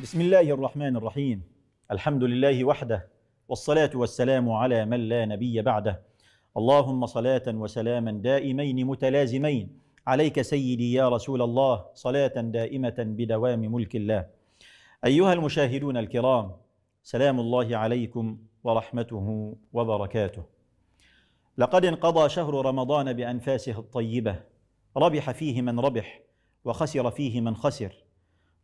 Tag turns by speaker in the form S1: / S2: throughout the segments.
S1: بسم الله الرحمن الرحيم الحمد لله وحده والصلاه والسلام على من لا نبي بعده اللهم صلاه وسلاما دائمين متلازمين عليك سيدي يا رسول الله صلاه دائمه بدوام ملك الله ايها المشاهدون الكرام سلام الله عليكم ورحمته وبركاته لقد انقضى شهر رمضان بانفاسه الطيبه ربح فيه من ربح وخسر فيه من خسر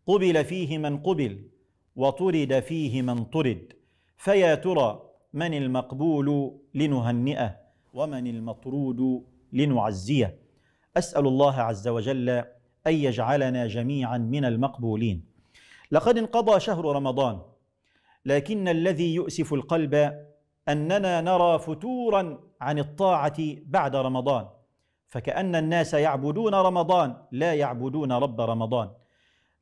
S1: قبل فيه من قبل وطرد فيه من طرد فيا ترى من المقبول لنهنئه ومن المطرود لنعزيه اسال الله عز وجل ان يجعلنا جميعا من المقبولين لقد انقضى شهر رمضان لكن الذي يؤسف القلب اننا نرى فتورا عن الطاعه بعد رمضان فكان الناس يعبدون رمضان لا يعبدون رب رمضان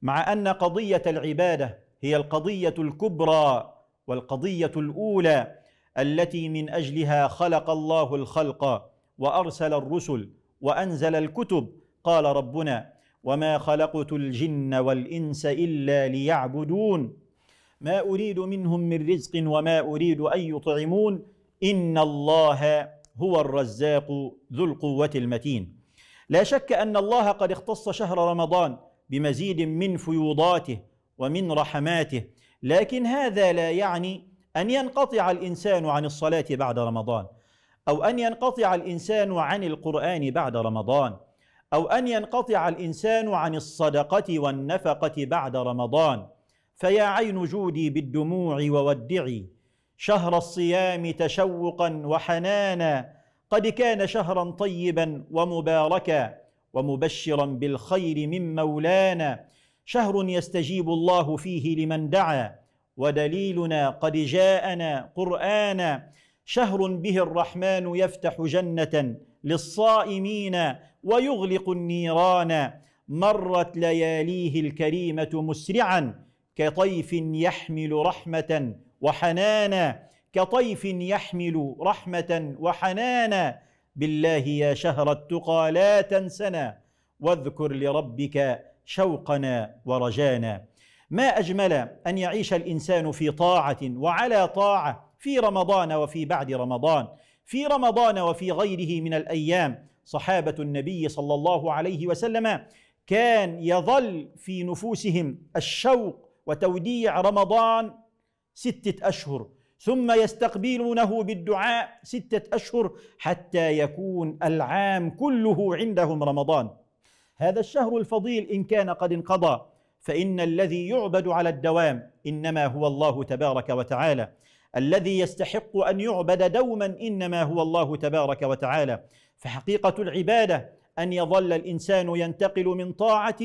S1: مع ان قضيه العباده هي القضيه الكبرى والقضيه الاولى التي من اجلها خلق الله الخلق وارسل الرسل وانزل الكتب قال ربنا وما خلقت الجن والانس الا ليعبدون ما اريد منهم من رزق وما اريد ان يطعمون ان الله هو الرزاق ذو القوه المتين لا شك ان الله قد اختص شهر رمضان بمزيد من فيوضاته ومن رحماته لكن هذا لا يعني ان ينقطع الانسان عن الصلاه بعد رمضان او ان ينقطع الانسان عن القران بعد رمضان او ان ينقطع الانسان عن الصدقه والنفقه بعد رمضان فيا عين جودي بالدموع وودعي شهر الصيام تشوقا وحنانا قد كان شهرا طيبا ومباركا ومبشرا بالخير من مولانا شهر يستجيب الله فيه لمن دعا ودليلنا قد جاءنا قرانا شهر به الرحمن يفتح جنه للصائمين ويغلق النيران مرت لياليه الكريمه مسرعا كطيف يحمل رحمه وحنانا كطيف يحمل رحمه وحنانا بالله يا شهر التقى لا تنسنا واذكر لربك شوقنا ورجانا ما اجمل ان يعيش الانسان في طاعه وعلى طاعه في رمضان وفي بعد رمضان في رمضان وفي غيره من الايام صحابه النبي صلى الله عليه وسلم كان يظل في نفوسهم الشوق وتوديع رمضان سته اشهر ثم يستقبلونه بالدعاء ستة أشهر حتى يكون العام كله عندهم رمضان هذا الشهر الفضيل إن كان قد انقضى فإن الذي يعبد على الدوام إنما هو الله تبارك وتعالى الذي يستحق أن يعبد دوما إنما هو الله تبارك وتعالى فحقيقة العبادة أن يظل الإنسان ينتقل من طاعة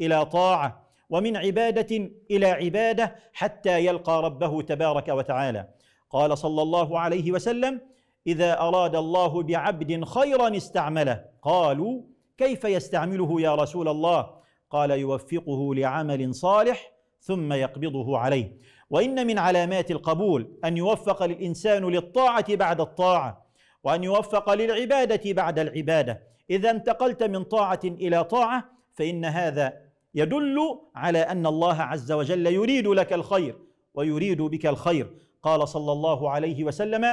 S1: إلى طاعة ومن عباده الى عباده حتى يلقى ربه تبارك وتعالى قال صلى الله عليه وسلم اذا اراد الله بعبد خيرا استعمله قالوا كيف يستعمله يا رسول الله قال يوفقه لعمل صالح ثم يقبضه عليه وان من علامات القبول ان يوفق الانسان للطاعه بعد الطاعه وان يوفق للعباده بعد العباده اذا انتقلت من طاعه الى طاعه فان هذا يدل على ان الله عز وجل يريد لك الخير ويريد بك الخير قال صلى الله عليه وسلم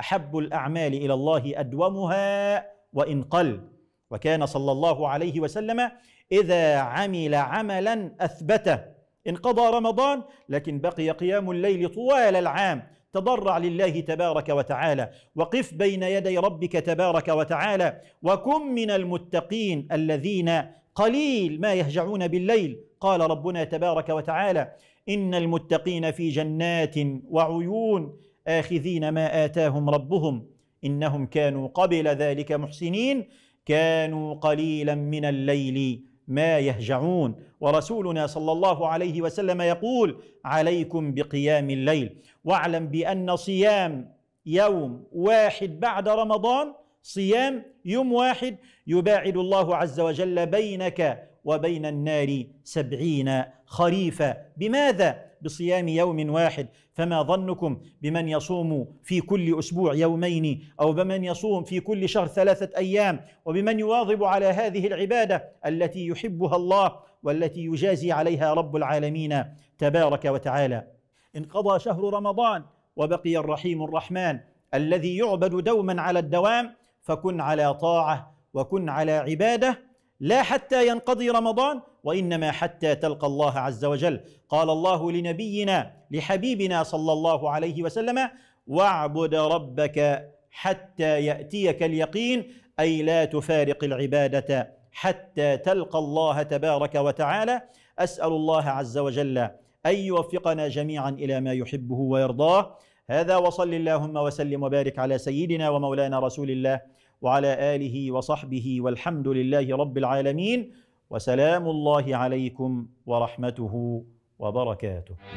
S1: احب الاعمال الى الله ادومها وان قل وكان صلى الله عليه وسلم اذا عمل عملا اثبته انقضى رمضان لكن بقي قيام الليل طوال العام تضرع لله تبارك وتعالى وقف بين يدي ربك تبارك وتعالى وكن من المتقين الذين قليل ما يهجعون بالليل قال ربنا تبارك وتعالى ان المتقين في جنات وعيون اخذين ما اتاهم ربهم انهم كانوا قبل ذلك محسنين كانوا قليلا من الليل ما يهجعون ورسولنا صلى الله عليه وسلم يقول عليكم بقيام الليل واعلم بان صيام يوم واحد بعد رمضان صيام يوم واحد يباعد الله عز وجل بينك وبين النار سبعين خريفا بماذا بصيام يوم واحد فما ظنكم بمن يصوم في كل اسبوع يومين او بمن يصوم في كل شهر ثلاثه ايام وبمن يواظب على هذه العباده التي يحبها الله والتي يجازي عليها رب العالمين تبارك وتعالى انقضى شهر رمضان وبقي الرحيم الرحمن الذي يعبد دوما على الدوام فكن على طاعه وكن على عباده لا حتى ينقضي رمضان وانما حتى تلقى الله عز وجل قال الله لنبينا لحبيبنا صلى الله عليه وسلم واعبد ربك حتى ياتيك اليقين اي لا تفارق العباده حتى تلقى الله تبارك وتعالى اسال الله عز وجل ان يوفقنا جميعا الى ما يحبه ويرضاه هذا وصل اللهم وسلم وبارك على سيدنا ومولانا رسول الله وعلى اله وصحبه والحمد لله رب العالمين وسلام الله عليكم ورحمته وبركاته